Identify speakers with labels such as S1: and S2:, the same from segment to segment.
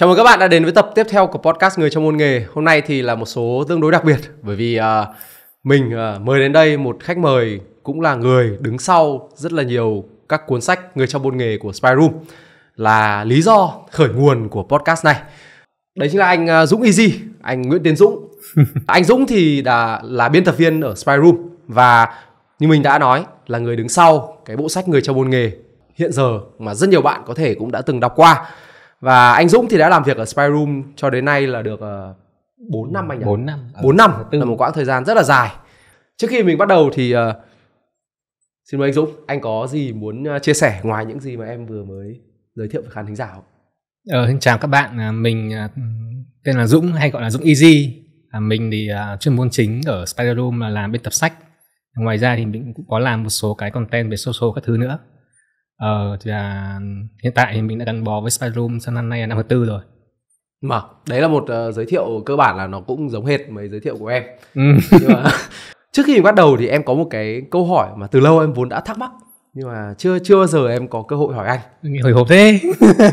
S1: Chào mừng các bạn đã đến với tập tiếp theo của podcast Người trong môn nghề. Hôm nay thì là một số tương đối đặc biệt bởi vì uh, mình uh, à, mời đến đây một khách mời cũng là người đứng sau rất là nhiều các cuốn sách Người trong môn nghề của Spyroom là lý do khởi nguồn của podcast này. Đấy chính là anh uh, Dũng Easy, anh Nguyễn Tiến Dũng. anh Dũng thì đã là biên tập viên ở Spyroom và như mình đã nói là người đứng sau cái bộ sách Người trong môn nghề hiện giờ mà rất nhiều bạn có thể cũng đã từng đọc qua và anh Dũng thì đã làm việc ở Spyroom cho đến nay là được uh, ờ, 4 năm anh nhỉ? 4 năm. 4 à, năm là một quãng thời gian rất là dài. Trước khi mình bắt đầu thì uh, xin mời anh Dũng, anh có gì muốn ờ, chia sẻ ngoài những gì mà em vừa mới giới thiệu với khán thính giả không?
S2: Ờ, xin chào các bạn, à, mình tên là Dũng hay gọi là Dũng Easy. À, mình thì uh, chuyên môn chính ở Spider Room là làm biên tập sách. Ngoài ra thì mình cũng có làm một số cái content về social các thứ nữa ờ thì là hiện tại thì mình đã gắn bó với Spy Room sang năm nay là năm thứ tư rồi
S1: mà đấy là một uh, giới thiệu cơ bản là nó cũng giống hệt mấy giới thiệu của em ừ. nhưng mà trước khi mình bắt đầu thì em có một cái câu hỏi mà từ lâu em vốn đã thắc mắc nhưng mà chưa chưa bao giờ em có cơ hội hỏi anh hồi hộp thế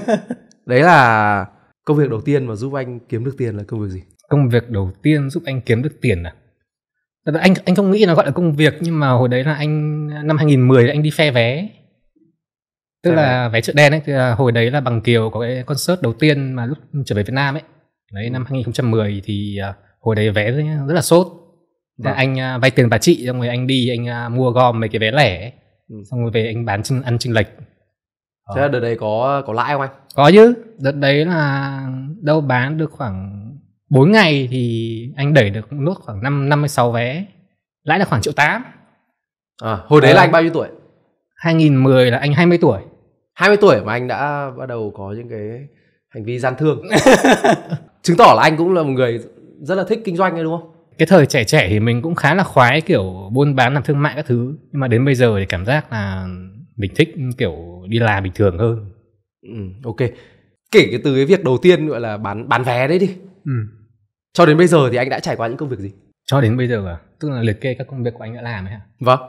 S1: đấy là
S2: công việc đầu tiên mà giúp anh kiếm được tiền là công việc gì công việc đầu tiên giúp anh kiếm được tiền à anh anh không nghĩ nó gọi là công việc nhưng mà hồi đấy là anh năm 2010 anh đi phe vé tức là vé chợ đen ấy thì là hồi đấy là bằng kiều có cái concert đầu tiên mà lúc trở về việt nam ấy đấy ừ. năm 2010 thì à, hồi đấy vé rất là sốt Dạ. anh à, vay tiền bà chị xong rồi anh đi anh à, mua gom mấy cái vé lẻ ừ. xong rồi về anh bán chinh, ăn chinh lệch
S1: thế ờ. là đợt đấy có có lãi không anh
S2: có chứ đợt đấy là đâu bán được khoảng 4 ngày thì anh đẩy được nốt khoảng năm năm mươi sáu vé lãi là khoảng triệu tám à, hồi đấy à, là ờ. anh bao nhiêu tuổi 2010 là anh 20 tuổi 20 tuổi
S1: mà anh đã bắt đầu có những cái hành
S2: vi gian thương chứng tỏ là anh cũng là một người rất là thích kinh doanh đấy đúng không cái thời trẻ trẻ thì mình cũng khá là khoái kiểu buôn bán làm thương mại các thứ nhưng mà đến bây giờ thì cảm giác là mình thích kiểu đi làm bình thường hơn ừ, ok kể từ cái
S1: việc đầu tiên gọi là bán bán vé đấy đi ừ. cho đến bây giờ thì anh đã trải qua những công việc gì
S2: cho đến bây giờ à tức là liệt kê các công việc của anh đã làm ấy hả vâng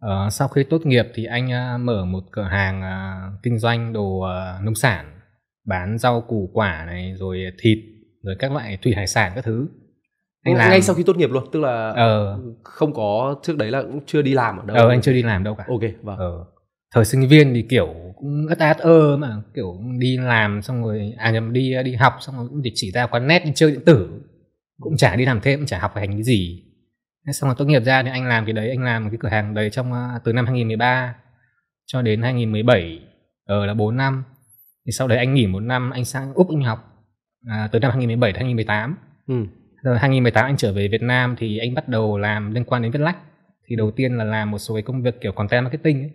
S2: Ờ, sau khi tốt nghiệp thì anh à, mở một cửa hàng à, kinh doanh đồ à, nông sản, bán rau củ quả này rồi thịt rồi các loại thủy hải sản các thứ. Anh làm ngay sau khi tốt nghiệp luôn, tức là Ờ. không có trước đấy là cũng chưa đi làm ở đâu. ờ, anh chưa đi làm đâu cả. Ok, vâng. Ờ. Thời sinh viên thì kiểu cũng ất át ơ mà kiểu đi làm xong rồi à nhầm đi đi học xong rồi cũng chỉ ra quán net đi chơi điện tử cũng chả đi làm thêm cũng chả học hành cái gì xong rồi tốt nghiệp ra thì anh làm cái đấy anh làm cái cửa hàng đấy trong à, từ năm 2013 cho đến 2017 ở ờ, là 4 năm thì sau đấy anh nghỉ một năm anh sang úc anh học à, từ năm 2017 đến 2018 ừ. rồi 2018 anh trở về Việt Nam thì anh bắt đầu làm liên quan đến viết lách thì đầu tiên là làm một số cái công việc kiểu content marketing ấy.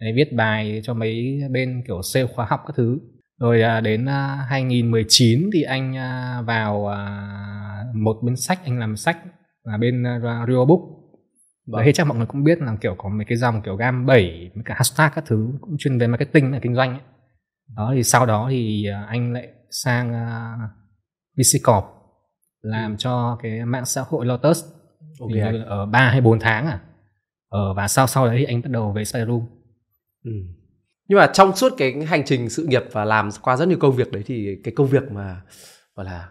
S2: Đấy, viết bài cho mấy bên kiểu sale khóa học các thứ rồi à, đến à, 2019 thì anh à, vào à, một bên sách anh làm sách là bên uh, ờ, Rio Book vâng. đấy chắc mọi người cũng biết là kiểu có mấy cái dòng kiểu gam 7 mấy cả hashtag các thứ cũng chuyên về marketing và kinh doanh ấy. đó thì sau đó thì ờ, anh lại sang uh, Corp làm ừ. cho cái mạng xã hội Lotus okay. thì ở 3 hay 4 tháng à ờ, và sau sau đấy thì anh bắt đầu về Spider ừ.
S1: nhưng mà trong suốt cái hành trình sự nghiệp và làm qua rất nhiều công việc đấy thì cái công việc mà gọi là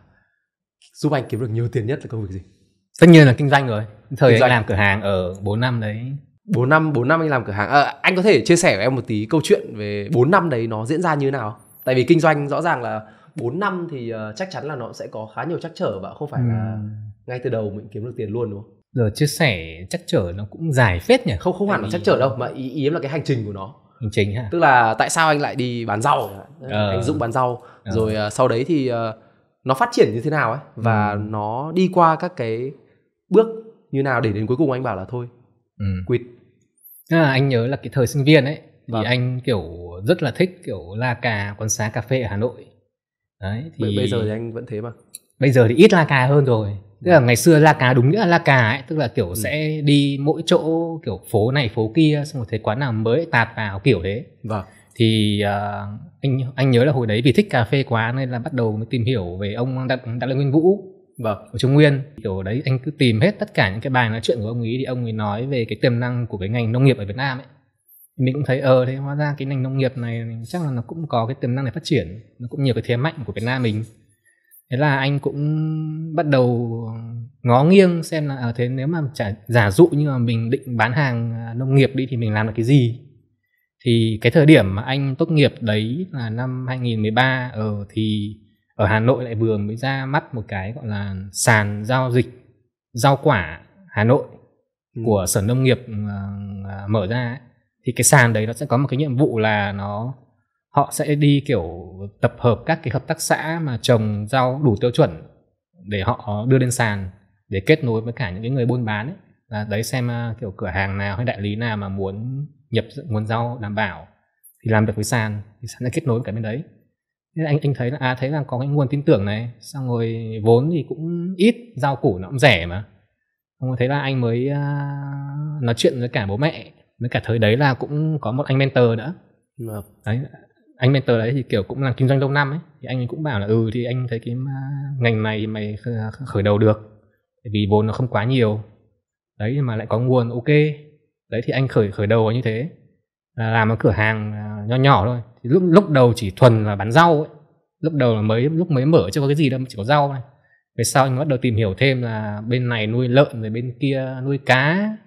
S1: giúp anh kiếm được nhiều tiền nhất là công việc gì
S2: tất nhiên là kinh doanh rồi thời kinh doanh. anh làm cửa hàng ở 4 năm đấy
S1: 4 năm 4 năm anh làm cửa hàng à, anh có thể chia sẻ với em một tí câu chuyện về 4 năm đấy nó diễn ra như nào tại vì kinh doanh rõ ràng là 4 năm thì ờ, chắc chắn là nó sẽ có khá nhiều trắc trở và không phải ừ. là ngay từ đầu mình kiếm được tiền luôn
S2: đúng không giờ chia sẻ trắc trở nó cũng dài phết nhỉ không không hẳn là trắc trở đâu mà
S1: ý, ý em là cái hành trình của nó hành trình ha tức là tại sao anh lại đi bán rau ờ. anh dũng bán rau ờ. rồi ờ, sau đấy thì nó phát triển như thế nào ấy và ừ. nó đi qua các cái bước
S2: như nào để đến cuối cùng anh bảo là thôi ừ. quit à, anh nhớ là cái thời sinh viên ấy thì vâng. anh kiểu rất là thích kiểu la cà quán xá cà phê ở hà nội đấy thì bây, bây giờ thì anh vẫn thế mà bây giờ thì ít la cà hơn rồi tức là vâng. ngày xưa la cà đúng nghĩa là la cà ấy tức là kiểu ừ. sẽ đi mỗi chỗ kiểu phố này phố kia xong rồi thấy quán nào mới tạt vào kiểu thế vâng thì uh, anh anh nhớ là hồi đấy vì thích cà phê quá nên là bắt đầu mới tìm hiểu về ông đặng đặng lê nguyên vũ vâng ở trung nguyên kiểu đấy anh cứ tìm hết tất cả những cái bài nói chuyện của ông ấy thì ông ấy nói về cái tiềm năng của cái ngành nông nghiệp ở việt nam ấy mình cũng thấy ờ thế hóa ra cái ngành nông nghiệp này chắc là nó cũng có cái tiềm năng để phát triển nó cũng nhiều cái thế mạnh của việt nam mình thế là anh cũng bắt đầu ngó nghiêng xem là ở à, thế nếu mà chả, giả dụ như mà mình định bán hàng à, nông nghiệp đi thì mình làm được cái gì thì cái thời điểm mà anh tốt nghiệp đấy là năm 2013 ờ thì ở Hà Nội lại vừa mới ra mắt một cái gọi là sàn giao dịch rau quả Hà Nội ừ. của sở nông nghiệp uh, mở ra ấy. thì cái sàn đấy nó sẽ có một cái nhiệm vụ là nó họ sẽ đi kiểu tập hợp các cái hợp tác xã mà trồng rau đủ tiêu chuẩn để họ đưa lên sàn để kết nối với cả những cái người buôn bán ấy là đấy xem uh, kiểu cửa hàng nào hay đại lý nào mà muốn nhập nguồn rau đảm bảo thì làm được với sàn thì sàn sẽ kết nối với cả bên đấy nên anh anh thấy là à thấy là có cái nguồn tin tưởng này xong rồi vốn thì cũng ít rau củ nó cũng rẻ mà không thấy là anh mới uh, nói chuyện với cả bố mẹ với cả thời đấy là cũng có một anh mentor nữa ừ. đấy anh mentor đấy thì kiểu cũng làm kinh doanh lâu năm ấy thì anh cũng bảo là ừ thì anh thấy cái à, ngành này mày khởi đầu được vì vốn nó không quá nhiều đấy mà lại có nguồn ok đấy thì anh khởi khởi đầu như thế là làm cái cửa hàng à, nho nhỏ thôi thì lúc lúc đầu chỉ thuần là bán rau ấy. lúc đầu là mới lúc mới mở chưa có cái gì đâu chỉ có rau thôi. về sau anh bắt đầu tìm hiểu thêm là bên này nuôi lợn rồi bên kia nuôi cá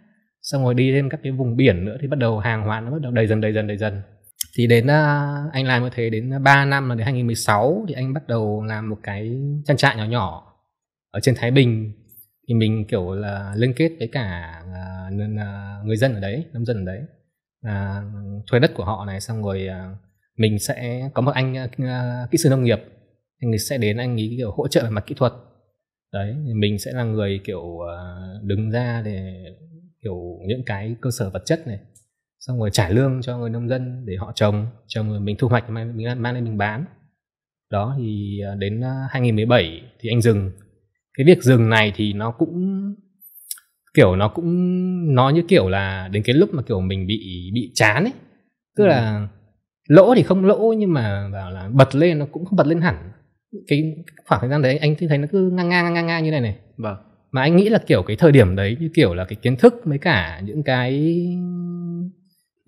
S2: xong rồi đi lên các cái vùng biển nữa thì bắt đầu hàng hóa nó bắt đầu đầy dần đầy dần đầy dần thì đến à, anh làm như thế đến 3 năm là đến 2016 thì anh bắt đầu làm một cái trang trại nhỏ nhỏ ở trên Thái Bình thì mình kiểu là liên kết với cả à, người dân ở đấy nông dân ở đấy à, thuê đất của họ này xong rồi à, mình sẽ có một anh à, à, kỹ sư nông nghiệp anh ấy sẽ đến anh ấy kiểu hỗ trợ về mặt kỹ thuật đấy mình sẽ là người kiểu à, đứng ra để kiểu những cái cơ sở vật chất này xong rồi trả lương cho người nông dân để họ trồng trồng rồi mình thu hoạch mình mang lên mình bán đó thì à, đến 2017 à, thì anh dừng cái việc dừng này thì nó cũng kiểu nó cũng nó như kiểu là đến cái lúc mà kiểu mình bị bị chán ấy tức ừ. là lỗ thì không lỗ nhưng mà bảo là bật lên nó cũng không bật lên hẳn cái khoảng thời gian đấy anh thấy nó cứ ngang ngang ngang ngang như này này vâng mà anh nghĩ là kiểu cái thời điểm đấy như kiểu là cái kiến thức mấy cả những cái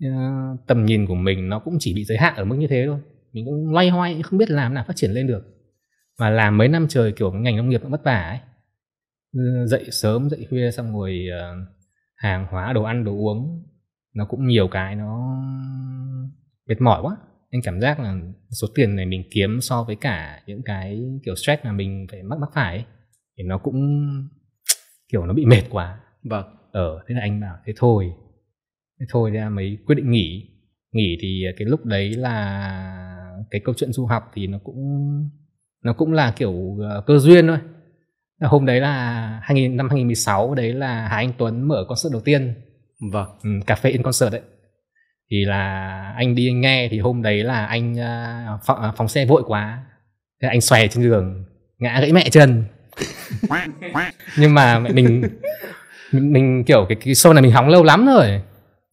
S2: uh, tầm nhìn của mình nó cũng chỉ bị giới hạn ở mức như thế thôi mình cũng loay hoay không biết làm nào phát triển lên được mà làm mấy năm trời kiểu ngành nông nghiệp nó vất vả ấy dậy sớm dậy khuya xong rồi ờ, hàng hóa đồ ăn đồ uống nó cũng nhiều cái nó mệt mỏi quá anh cảm giác là số tiền này mình kiếm so với cả những cái kiểu stress mà mình phải mắc mắc phải ấy, thì nó cũng kiểu nó bị mệt quá vâng ờ thế là anh bảo thế thôi thế thôi ra mới quyết định nghỉ nghỉ thì cái lúc đấy là cái câu chuyện du học thì nó cũng nó cũng là kiểu ờ, cơ duyên thôi hôm đấy là 2000, năm 2016 đấy là Hà Anh Tuấn mở concert đầu tiên vâng ừ, cà phê in concert đấy thì là anh đi nghe thì hôm đấy là anh uh, à, phóng, à, phóng xe vội quá thế anh xòe trên giường, ngã gãy mẹ chân nhưng mà mẹ mình mình, kiểu cái, cái show này mình hóng lâu lắm rồi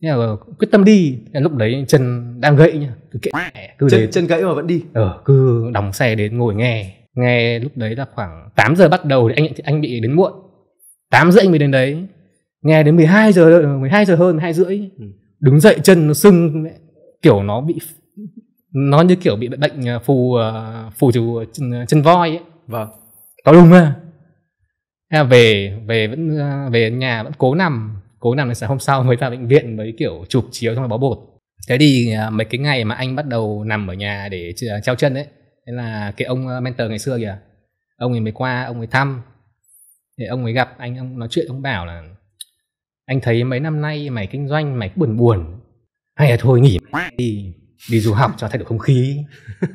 S2: nhưng mà quyết tâm đi lúc đấy chân đang gãy nhá cứ kệ cứ chân, đến. chân gãy mà vẫn đi ờ cứ đóng xe đến ngồi nghe nghe lúc đấy là khoảng 8 giờ bắt đầu thì anh anh bị đến muộn 8 rưỡi anh mới đến đấy nghe đến 12 giờ 12 giờ hơn 12 rưỡi ừ. đứng dậy chân nó sưng kiểu nó bị nó như kiểu bị bệnh à, phù à, phù chủ à, chân, chân voi ấy vâng có đúng à về về vẫn về nhà vẫn cố nằm cố nằm đến sáng hôm sau mới vào bệnh viện với kiểu chụp chiếu xong bó bột thế thì mấy cái ngày mà anh bắt đầu nằm ở nhà để treo chân ấy thế là cái ông ờ, mentor ngày xưa kìa ông ấy mới qua ông ấy thăm thì ông ấy gặp anh ông nói chuyện ông bảo là anh thấy mấy năm nay mày kinh doanh mày buồn buồn hay là thôi nghỉ đi đi du học cho thay đổi không khí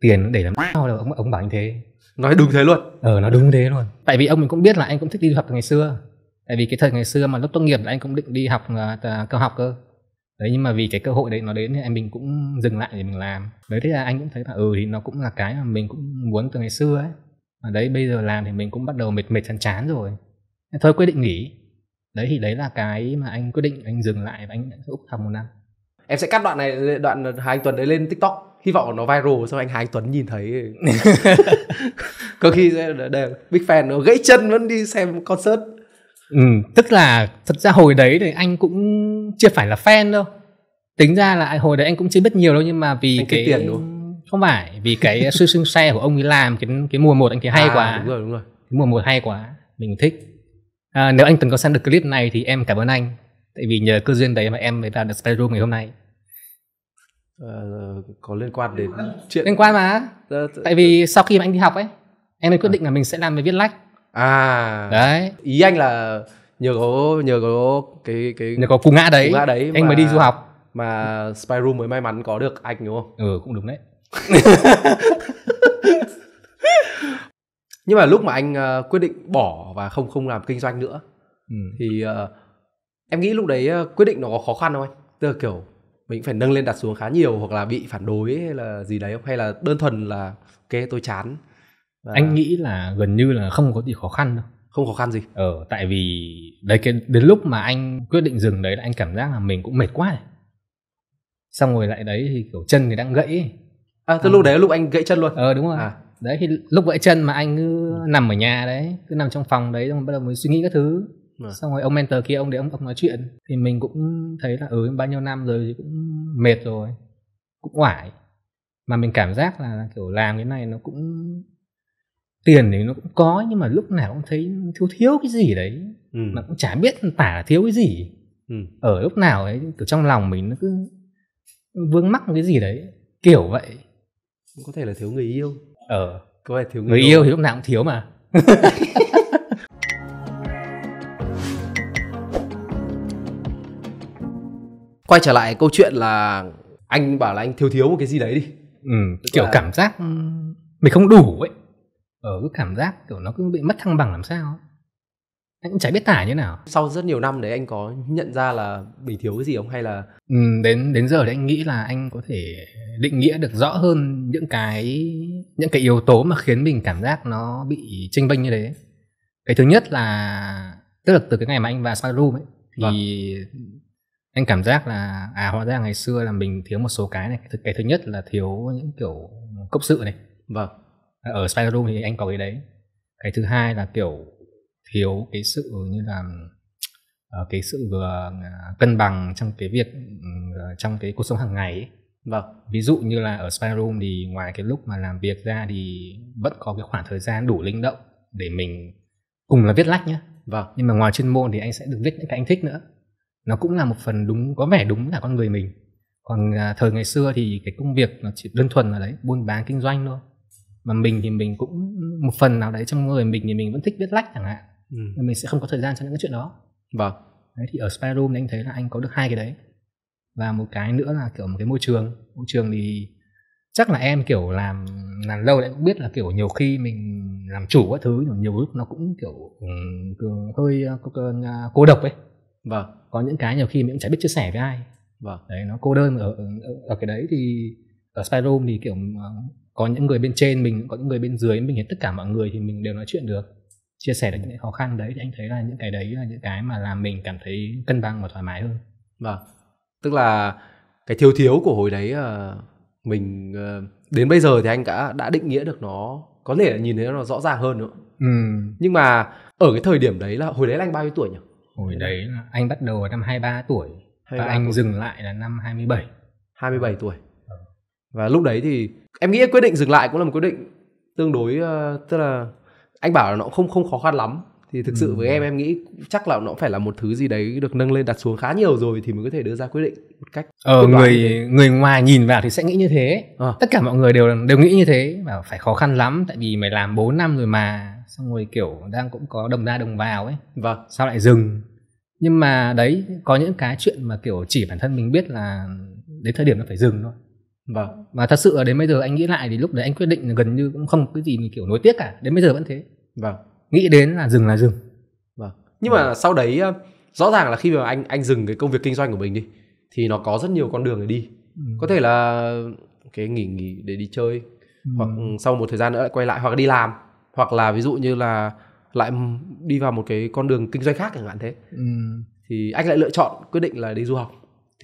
S2: tiền để làm sao đâu ông, ông bảo như thế nói đúng thế luôn ờ nó đúng thế luôn tại vì ông mình cũng biết là anh cũng thích đi du học từ ngày xưa tại vì cái thời ngày xưa mà lúc tốt nghiệp là anh cũng định đi học uh, cao học cơ đấy nhưng mà vì cái cơ hội đấy nó đến thì em mình cũng dừng lại để mình làm đấy thế là anh cũng thấy là ừ thì nó cũng là cái mà mình cũng muốn từ ngày xưa ấy mà đấy bây giờ làm thì mình cũng bắt đầu mệt mệt chán chán rồi thôi quyết định nghỉ đấy thì đấy là cái mà anh quyết định anh dừng lại và anh úp thầm một năm em sẽ cắt
S1: đoạn này đoạn hai anh tuấn đấy lên tiktok hy vọng nó viral xong anh Hai anh tuấn nhìn thấy có khi đây big fan nó gãy chân vẫn đi xem concert
S2: ừ, tức là thật ra hồi đấy thì anh cũng chưa phải là fan đâu tính ra là hồi đấy anh cũng chưa biết nhiều đâu nhưng mà vì anh cái tiền đúng không? không phải vì cái sư sinh xe của ông ấy làm cái cái mùa một anh thấy hay à, quá đúng rồi đúng rồi cái mùa một hay quá mình thích à, nếu anh từng có xem được clip này thì em cảm ơn anh tại vì nhờ cơ duyên đấy mà em mới vào được Spyro ngày hôm nay
S1: à, có liên quan đến
S2: chuyện liên quan mà dạ, dạ, tại vì dạ. sau khi mà anh đi học ấy em mới quyết định là mình sẽ làm về viết lách
S1: à đấy ý anh là nhờ có nhờ có cái cái nhờ có cú ngã đấy cú ngã đấy anh mà, mới đi du học mà Spyro mới may mắn có được anh đúng không ừ cũng đúng đấy nhưng mà lúc mà anh uh, quyết định bỏ và không không làm kinh doanh nữa ừ. thì uh, em nghĩ lúc đấy uh, quyết định nó có khó khăn không anh tức là kiểu mình phải nâng lên đặt xuống khá nhiều hoặc là bị phản đối hay là gì đấy không hay là đơn thuần là ok tôi chán
S2: à. anh nghĩ là gần như là không có gì khó khăn đâu không khó khăn gì ờ tại vì đấy cái đến lúc mà anh quyết định dừng đấy là anh cảm giác là mình cũng mệt quá này. xong rồi lại đấy thì kiểu chân thì đang gãy à tức à. lúc đấy lúc anh gãy chân luôn ờ đúng rồi à. đấy thì lúc gãy chân mà anh cứ nằm ở nhà đấy cứ nằm trong phòng đấy xong bắt đầu mới suy nghĩ các thứ à. xong rồi ông mentor kia ông để ông, ông nói chuyện thì mình cũng thấy là ừ bao nhiêu năm rồi thì cũng mệt rồi cũng oải mà mình cảm giác là kiểu làm cái này nó cũng tiền thì nó cũng có nhưng mà lúc nào cũng thấy thiếu thiếu cái gì đấy ừ. mà cũng chả biết tả thiếu cái gì ừ. ở lúc nào ấy từ trong lòng mình nó cứ vướng mắc cái gì đấy kiểu vậy có thể là thiếu người yêu ờ có thể thiếu người, người yêu, yêu thì lúc nào cũng thiếu mà quay trở lại câu chuyện là
S1: anh bảo là anh thiếu thiếu một cái gì đấy đi ừ, kiểu là... cảm giác ừ,
S2: mình không đủ ấy ở ờ, cái cảm giác kiểu nó cứ bị mất thăng bằng làm sao anh cũng chả biết tả như nào
S1: sau rất nhiều năm đấy anh có nhận ra là bị thiếu cái gì không hay là ừ, đến đến giờ đấy anh
S2: nghĩ là anh có thể định nghĩa được rõ hơn những cái những cái yếu tố mà khiến mình cảm giác nó bị tranh bênh như thế? cái thứ nhất là tức là từ cái ngày mà anh vào spa room ấy thì vâng. anh cảm giác là à hóa ra ngày xưa là mình thiếu một số cái này cái thứ, nhất là thiếu những kiểu cốc sự này vâng ở spider room thì anh có cái đấy cái thứ hai là kiểu thiếu cái sự như là ờ, cái sự vừa à, cân bằng trong cái việc ừ, ờ, trong cái cuộc sống hàng ngày ấy. Vâng. Ví dụ như là ở Spy Room thì ngoài cái lúc mà làm việc ra thì vẫn có cái khoảng thời gian đủ linh động để mình cùng là viết lách nhá. Vâng. Nhưng mà ngoài chuyên môn thì anh sẽ được viết những cái anh thích nữa. Nó cũng là một phần đúng có vẻ đúng là con người mình. Còn à, thời ngày xưa thì cái công việc nó chỉ đơn thuần là đấy, buôn bán kinh doanh thôi mà mình thì mình cũng một phần nào đấy trong người mình thì mình vẫn thích viết lách chẳng hạn ừ. mình sẽ không có thời gian cho những cái chuyện đó vâng đấy, thì ở spy room anh thấy là anh có được hai cái đấy và một cái nữa là kiểu một cái môi trường môi trường thì chắc là em kiểu làm làm lâu đấy cũng biết là kiểu nhiều khi mình làm chủ các thứ nhiều lúc nó cũng kiểu um, hơi uh, cô độc ấy vâng có những cái nhiều khi mình cũng chả biết chia sẻ với ai vâng đấy nó cô đơn ở ở, ở cái đấy thì ở spy room thì kiểu ờ, có những người bên trên mình có những người bên dưới mình hết tất cả mọi người thì mình đều nói chuyện được chia sẻ được những khó khăn đấy thì anh thấy là những cái đấy là những cái mà làm mình cảm thấy cân bằng và thoải mái hơn vâng
S1: tức là cái thiếu thiếu của hồi đấy ờ, mình ờ, đến bây giờ thì anh đã đã định nghĩa được nó có thể là nhìn thấy nó rõ ràng hơn nữa ừ. nhưng mà ở cái thời điểm đấy là hồi đấy là anh bao nhiêu tuổi nhỉ
S2: hồi đấy là anh bắt đầu ở năm 23 tuổi 23 và anh tuổi. dừng lại là năm 27 27 tuổi và lúc đấy thì em nghĩ quyết định dừng lại cũng là một quyết định tương đối
S1: uh, tức là anh bảo là nó không không khó khăn lắm thì thực sự ừ. với em em nghĩ chắc là nó phải là một thứ gì đấy được nâng lên đặt xuống khá nhiều rồi thì mới có thể đưa ra quyết định một cách ờ, người người
S2: ngoài nhìn vào thì sẽ nghĩ như thế à. tất cả mọi người đều đều nghĩ như thế và phải khó khăn lắm tại vì mày làm 4 năm rồi mà xong rồi kiểu đang cũng có đồng ra đồng vào ấy vâng sao lại dừng nhưng mà đấy có những cái chuyện mà kiểu chỉ bản thân mình biết là đến thời điểm nó phải dừng thôi vâng và thật sự đến bây giờ anh nghĩ lại thì lúc đấy anh quyết định là gần như cũng không cái gì mình kiểu nối tiếc cả đến bây giờ vẫn thế vâng nghĩ đến là dừng là dừng vâng nhưng vâng. mà sau
S1: đấy ờ, rõ ràng là khi mà anh anh dừng cái công việc kinh doanh của mình đi thì nó có rất nhiều con đường để đi ừ. có thể là cái nghỉ nghỉ để đi chơi ừ. hoặc sau một thời gian nữa lại quay lại hoặc đi làm hoặc là ví dụ như là lại đi vào một cái con đường kinh doanh khác chẳng hạn thế ừ. thì anh lại lựa chọn quyết định là đi du học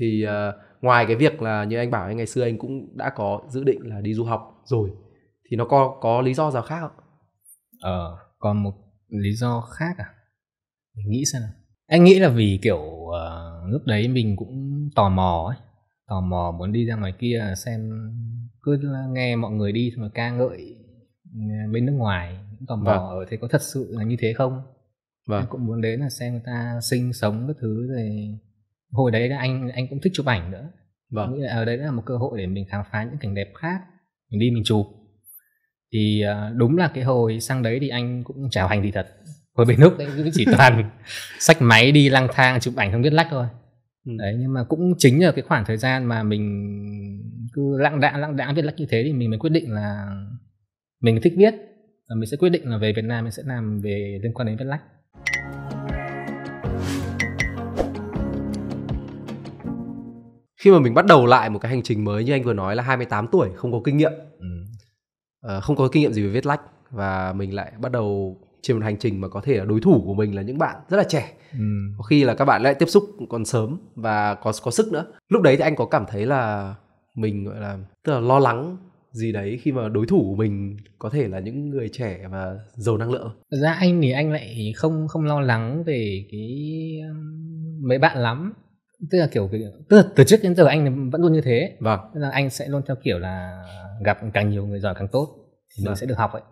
S1: thì uh, ngoài cái việc là như anh bảo anh ngày xưa anh cũng đã có dự định là đi du học rồi thì nó có có lý do nào
S2: khác không ờ còn một lý do khác à mình nghĩ xem nào anh nghĩ là vì kiểu uh, lúc đấy mình cũng tò mò ấy tò mò muốn đi ra ngoài kia xem cứ nghe mọi người đi mà ca ngợi bên nước ngoài cũng tò mò vâng. ở thế có thật sự là như thế không vâng. cũng muốn đến là xem người ta sinh sống các thứ rồi hồi đấy anh anh cũng thích chụp ảnh nữa vâng là ở ờ, đấy là một cơ hội để mình khám phá những cảnh đẹp khác mình đi mình chụp thì ờ, đúng là cái hồi sang đấy thì anh cũng chào hành gì thật hồi bên úc ấy cũng chỉ toàn sách máy đi lang thang chụp ảnh không biết lách thôi ừ. đấy nhưng mà cũng chính là cái khoảng thời gian mà mình cứ lặng đạn lặng đạn viết lách như thế thì mình mới quyết định là mình thích viết và mình sẽ quyết định là về Việt Nam mình sẽ làm về liên quan đến viết lách khi mà mình bắt đầu lại một
S1: cái hành trình mới như anh vừa nói là 28 tuổi không có kinh nghiệm ừ. À, không có kinh nghiệm gì về viết lách và mình lại bắt đầu trên một hành trình mà có thể là đối thủ của mình là những bạn rất là trẻ ừ. có khi là các bạn lại tiếp xúc còn sớm và có có sức nữa lúc đấy thì anh có cảm thấy là mình gọi là tức là lo lắng gì đấy khi mà đối thủ của mình có thể là những
S2: người trẻ và giàu năng lượng Thật ra anh thì anh lại không không lo lắng về cái um, mấy bạn lắm tức là kiểu tức là từ trước đến giờ anh vẫn luôn như thế vâng tức là anh sẽ luôn theo kiểu là gặp càng nhiều người giỏi càng tốt thì vâng. mình sẽ được học ấy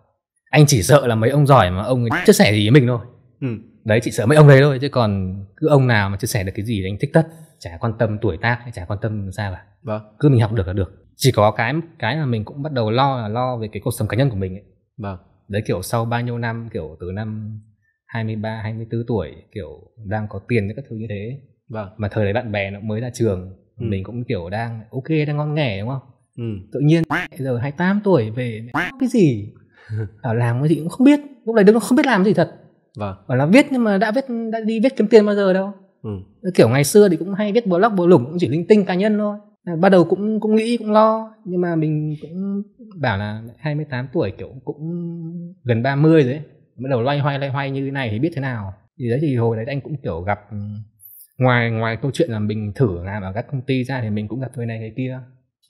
S2: anh chỉ sợ là mấy ông giỏi mà ông chia sẻ gì với mình thôi ừ. đấy chỉ sợ mấy ông đấy thôi chứ còn cứ ông nào mà chia sẻ được cái gì thì anh thích tất chả quan tâm tuổi tác hay chả quan tâm ra cả vâng. cứ mình học được là được chỉ có cái cái là mình cũng bắt đầu lo là lo về cái cuộc sống cá nhân của mình ấy vâng đấy kiểu sau bao nhiêu năm kiểu từ năm 23, 24 tuổi kiểu đang có tiền các thứ như thế vâng. mà thời đấy bạn bè nó mới ra trường ừ. mình cũng kiểu đang ok đang ngon nghẻ đúng không ừ. tự nhiên giờ 28 tuổi về cái gì ở làm cái gì cũng không biết lúc này đứa nó không biết làm gì thật vâng. bảo là viết nhưng mà đã viết đã đi viết kiếm tiền bao giờ đâu ừ. kiểu ngày xưa thì cũng hay viết blog bồ lủng cũng chỉ linh tinh cá nhân thôi bắt đầu cũng cũng nghĩ cũng lo nhưng mà mình cũng bảo là 28 tuổi kiểu cũng gần 30 rồi đấy bắt đầu loay hoay loay hoay như thế này thì biết thế nào thì đấy thì hồi đấy anh cũng kiểu gặp ngoài ngoài câu chuyện là mình thử làm ở các công ty ra thì mình cũng gặp người này người kia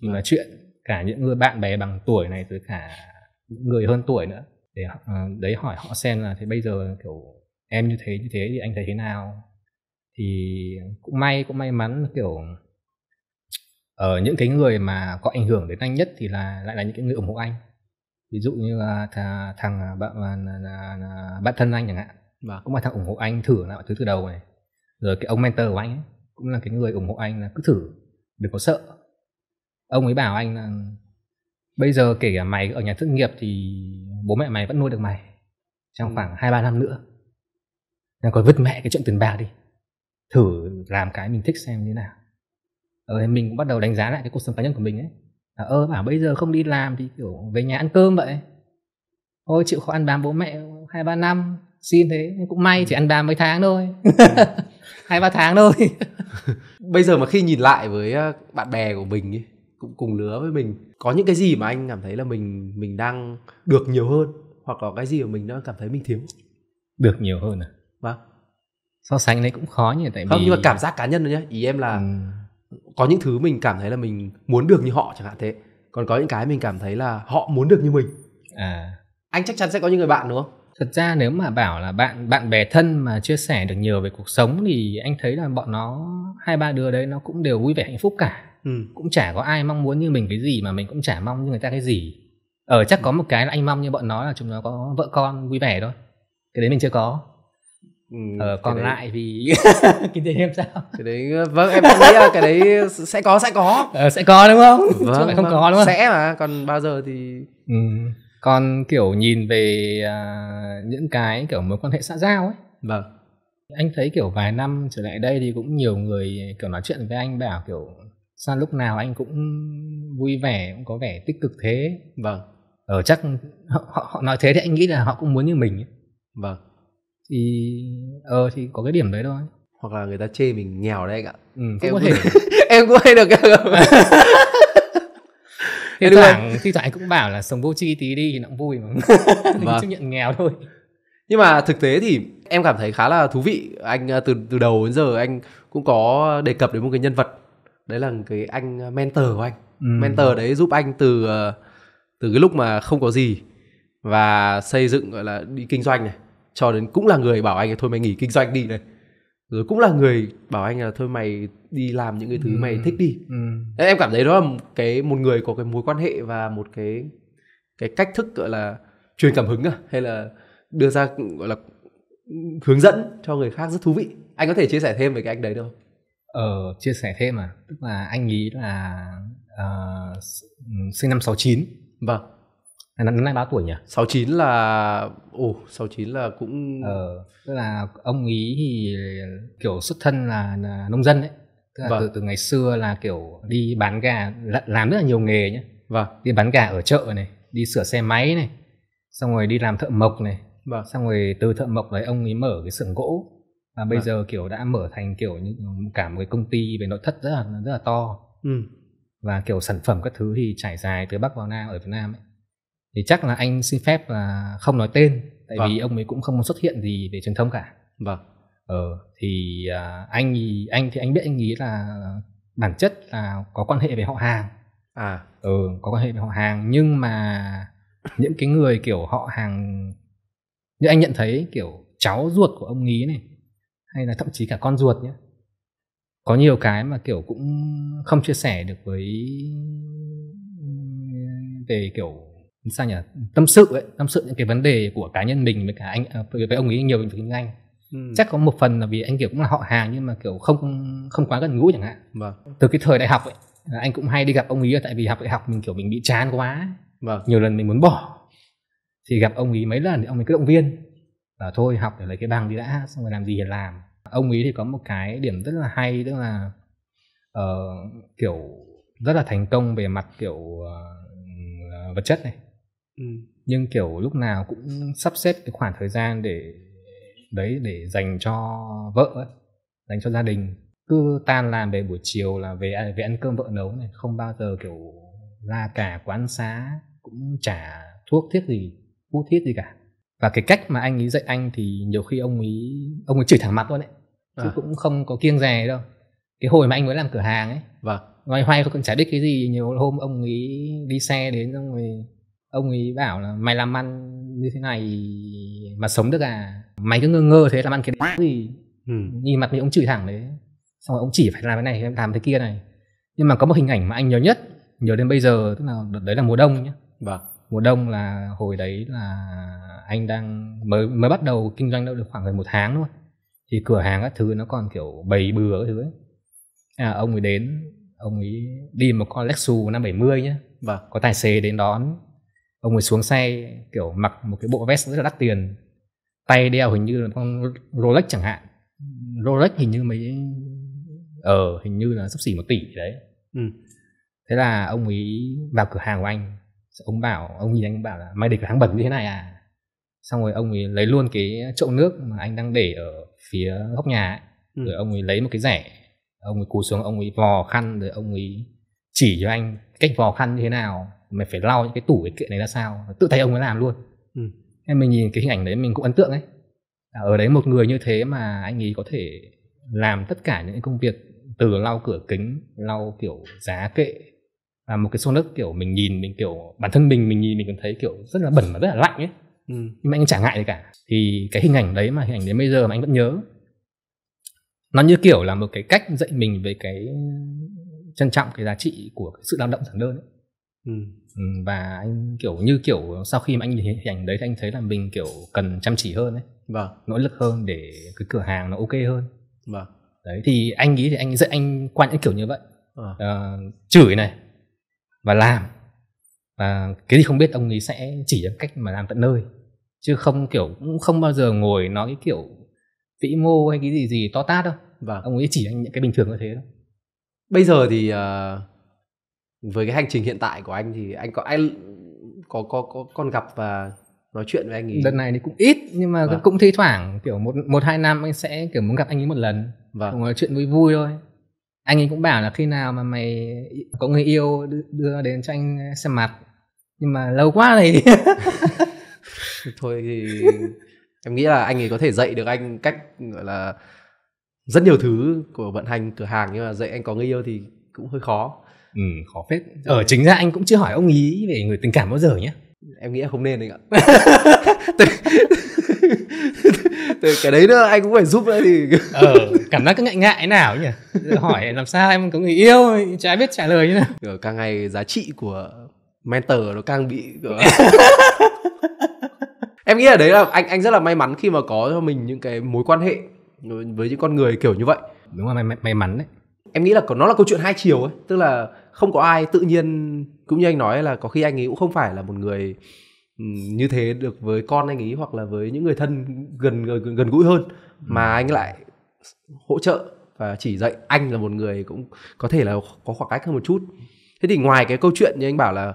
S2: mình nói chuyện cả những người bạn bè bằng tuổi này rồi cả những người hơn tuổi nữa để uh, đấy hỏi họ xem là thì bây giờ kiểu em như thế như thế thì anh thấy thế nào thì cũng may cũng may mắn kiểu ở ờ, uh, những cái người mà có ảnh hưởng đến anh nhất thì là lại là những cái người ủng hộ anh ví dụ như là th- thằng à, bạn là, là, là, là bạn thân anh chẳng hạn vâng. cũng là thằng ủng hộ anh thử lại thứ từ đầu này rồi cái ông mentor của anh ấy, cũng là cái người ủng hộ anh là cứ thử đừng có sợ ông ấy bảo anh là bây giờ kể cả mày ở nhà thất nghiệp thì bố mẹ mày vẫn nuôi được mày trong ừ. khoảng hai ba năm nữa nên còn vứt mẹ cái chuyện tiền bạc đi thử làm cái mình thích xem như thế nào ờ, mình cũng bắt đầu đánh giá lại cái cuộc sống cá nhân của mình ấy là ơ ờ, bảo bây giờ không đi làm thì kiểu về nhà ăn cơm vậy thôi chịu khó ăn bám bố mẹ hai ba năm xin thế cũng may ừ. chỉ ăn bám mấy tháng thôi ừ. hai ba tháng thôi
S1: bây giờ mà khi nhìn lại với ờ, bạn bè của mình ấy, cũng cùng lứa với mình có những cái gì mà anh cảm thấy là mình mình đang được nhiều hơn hoặc có cái gì mà mình đang cảm thấy mình thiếu
S2: được nhiều hơn à
S1: vâng so sánh đấy cũng khó nhỉ tại vì không nhưng mà cảm giác cá nhân thôi nhé ý em là ừ. có những thứ mình cảm thấy là mình
S2: muốn được như họ chẳng hạn thế còn có những cái mình cảm thấy là họ muốn được như mình à anh chắc chắn sẽ có những người bạn đúng không thật ra nếu mà bảo là bạn bạn bè thân mà chia sẻ được nhiều về cuộc sống thì anh thấy là bọn nó hai ba đứa đấy nó cũng đều vui vẻ hạnh phúc cả ừ. cũng chả có ai mong muốn như mình cái gì mà mình cũng chả mong như người ta cái gì ở ờ, chắc ừ. có một cái là anh mong như bọn nó là chúng nó có vợ con vui vẻ thôi cái đấy mình chưa có Ừ, ờ, còn đấy... lại vì kinh tế em sao
S1: cái đấy vâng em nghĩ là cái đấy sẽ có sẽ có ờ, sẽ có đúng không vâng, không vâng. có đúng không sẽ mà còn bao giờ thì
S2: ừ còn kiểu nhìn về uh, những cái kiểu mối quan hệ xã giao ấy vâng anh thấy kiểu vài năm trở lại đây thì cũng nhiều người kiểu nói chuyện với anh bảo kiểu sao lúc nào anh cũng vui vẻ cũng có vẻ tích cực thế vâng ở ờ, chắc họ, họ nói thế thì anh nghĩ là họ cũng muốn như mình ấy. vâng thì ờ thì có cái điểm đấy thôi hoặc là người ta chê mình nghèo đấy anh ạ ừ, em có thể em cũng hay được thế anyway. thoảng thi thoảng cũng bảo là sống vô chi tí đi thì nó cũng vui mà vâng. chấp nhận nghèo thôi
S1: nhưng mà thực tế thì em cảm thấy khá là thú vị anh à, từ từ đầu đến giờ anh cũng có đề cập đến một cái nhân vật đấy là cái anh à, mentor của anh ừ. mentor đấy giúp anh từ à, từ cái lúc mà không có gì và xây dựng gọi là đi kinh doanh này cho đến cũng là người bảo anh thôi mày nghỉ kinh doanh đi này rồi cũng là người bảo anh là thôi mày đi làm những cái thứ ừ. mày thích đi ừ. em cảm thấy đó là một cái một người có cái mối quan hệ và một cái cái cách thức gọi là truyền cảm hứng à hay là đưa ra gọi là hướng dẫn cho người khác rất thú vị anh có thể chia sẻ thêm về cái anh đấy được không
S2: ờ chia sẻ thêm à tức là anh ý là uh, sinh năm 69 vâng năm nay bao tuổi nhỉ 69 là ồ 69 là cũng ờ, tức là ông ý thì kiểu xuất thân là, là nông dân đấy tức là vâng. từ, từ ngày xưa là kiểu đi bán gà làm rất là nhiều nghề nhé vâng. đi bán gà ở chợ này đi sửa xe máy này xong rồi đi làm thợ mộc này vâng. xong rồi từ thợ mộc đấy ông ấy mở cái xưởng gỗ và bây vâng. giờ kiểu đã mở thành kiểu như cả một cái công ty về nội thất rất là rất là to ừ. và kiểu sản phẩm các thứ thì trải dài từ bắc vào nam ở việt nam ấy thì chắc là anh xin phép là không nói tên tại vâng. vì ông ấy cũng không xuất hiện gì để truyền thông cả vâng ờ thì à, anh thì anh thì anh biết anh nghĩ là bản chất là có quan hệ về họ hàng à ừ có quan hệ với họ hàng nhưng mà những cái người kiểu họ hàng như anh nhận thấy kiểu cháu ruột của ông ý này hay là thậm chí cả con ruột nhé có nhiều cái mà kiểu cũng không chia sẻ được với ừ, về kiểu sao nhỉ tâm sự ấy tâm sự những cái vấn đề của cá nhân mình với cả anh à, với ông ấy nhiều về tiếng anh ừ. chắc có một phần là vì anh kiểu cũng là họ hàng nhưng mà kiểu không không quá gần gũi chẳng hạn vâng. từ cái thời đại học ấy anh cũng hay đi gặp ông ấy tại vì học đại học mình kiểu mình bị chán quá vâng. nhiều lần mình muốn bỏ thì gặp ông ấy mấy lần thì ông ấy cứ động viên là thôi học để lấy cái bằng đi đã xong rồi làm gì thì làm ông ấy thì có một cái điểm rất là hay tức là uh, kiểu rất là thành công về mặt kiểu uh, vật chất này Ừ. nhưng kiểu lúc nào cũng sắp xếp cái khoảng thời gian để đấy để dành cho vợ ấy, dành cho gia đình cứ tan làm về buổi chiều là về à, về ăn cơm vợ nấu này không bao giờ kiểu ra cả quán xá cũng trả thuốc thiết gì hút thiết gì cả và cái cách mà anh ấy dạy anh thì nhiều khi ông ấy ông ấy chửi thẳng mặt luôn đấy chứ à. cũng không có kiêng dè đâu cái hồi mà anh mới làm cửa hàng ấy vâng ngoài hoay cũng chả biết cái gì nhiều hôm ông ấy đi xe đến xong rồi ông ấy bảo là mày làm ăn như thế này mà sống được à mày cứ ngơ ngơ thế làm ăn cái gì ừ. nhìn mặt thì ông chửi thẳng đấy xong rồi ông chỉ phải làm cái này làm cái kia này nhưng mà có một hình ảnh mà anh nhớ nhất nhớ đến bây giờ tức là đợt đấy là mùa đông nhá. vâng. mùa đông là hồi đấy là anh đang mới mới bắt đầu kinh doanh đâu được khoảng gần một tháng thôi thì cửa hàng các thứ nó còn kiểu bầy bừa các thứ ấy. À, ông ấy đến ông ấy đi một con Lexus năm bảy mươi nhá vâng. có tài xế đến đón ông ấy xuống xe kiểu mặc một cái bộ vest rất là đắt tiền tay đeo hình như là con Rolex chẳng hạn Rolex hình như mấy ờ hình như là sắp xỉ một tỷ đấy ừ. thế là ông ấy vào cửa hàng của anh ông bảo ông nhìn anh bảo là mày để cửa hàng bẩn như thế này à xong rồi ông ấy lấy luôn cái chậu nước mà anh đang để ở phía góc nhà ấy. Ừ. rồi ông ấy lấy một cái rẻ ông ấy cú xuống ông ấy vò khăn rồi ông ấy chỉ cho anh cách vò khăn như thế nào mày phải lau những cái tủ cái kệ này ra sao tự tay ông ấy làm luôn ừ. em mình nhìn cái hình ảnh đấy mình cũng ấn tượng ấy à, ở đấy một người như thế mà anh ấy có thể làm tất cả những công việc từ lau cửa kính lau kiểu giá kệ và một cái xô nước kiểu mình nhìn mình kiểu bản thân mình mình nhìn mình còn thấy kiểu rất là bẩn và rất là lạnh ấy ừ. nhưng mà anh chả ngại gì cả thì cái hình ảnh đấy mà hình ảnh đến bây giờ mà anh vẫn nhớ nó như kiểu là một cái cách dạy mình về cái trân trọng cái giá trị của cái sự lao động giản đơn ấy. Ừ. Ừ, và anh kiểu như kiểu sau khi mà anh nhìn hình ảnh đấy thì anh thấy là mình kiểu cần chăm chỉ hơn ấy vâng. nỗ lực hơn để cái cửa hàng nó ok hơn vâng. đấy thì anh nghĩ thì anh dạy anh qua những kiểu như vậy à. à, chửi này và làm và cái gì không biết ông ấy sẽ chỉ cho cách mà làm tận nơi chứ không kiểu cũng không bao giờ ngồi nói cái kiểu vĩ mô hay cái gì gì to tát đâu và vâng. ông ấy chỉ anh những cái bình thường như thế đó bây giờ thì uh, với cái hành trình hiện tại của anh thì anh có anh có có có con gặp và nói chuyện với anh ấy đợt này thì cũng ít nhưng mà vâng. cũng thi thoảng kiểu một một hai năm anh sẽ kiểu muốn gặp anh ấy một lần vâng. nói chuyện vui vui thôi anh ấy cũng bảo là khi nào mà mày có người yêu đưa, đưa đến cho anh xem mặt nhưng mà lâu quá thì thôi thì em nghĩ là
S1: anh ấy có thể dạy được anh cách gọi là rất nhiều thứ của vận hành cửa hàng nhưng mà dạy anh có người yêu thì cũng hơi khó ừ khó phết
S2: ở chính ra anh cũng chưa hỏi ông ý về người tình cảm bao giờ nhé
S1: em nghĩ là không nên anh ạ từ, từ cái đấy nữa anh cũng phải giúp đấy thì ờ,
S2: cảm giác cứ ngại ngại nào nhỉ hỏi làm sao em có người yêu chả biết trả lời như nào càng
S1: ngày giá trị của mentor nó càng bị em nghĩ là đấy là anh anh rất là may mắn khi mà có cho mình những cái mối quan hệ với những con người kiểu như vậy đúng là may, may mắn đấy em nghĩ là nó là câu chuyện hai chiều ấy tức là không có ai tự nhiên cũng như anh nói là có khi anh ấy cũng không phải là một người ừ, như thế được với con anh ấy hoặc là với những người thân gần gần, gần gũi hơn ừ. mà anh lại hỗ trợ và chỉ dạy anh là một người cũng có thể là có khoảng cách hơn một chút thế thì ngoài cái câu chuyện như anh bảo là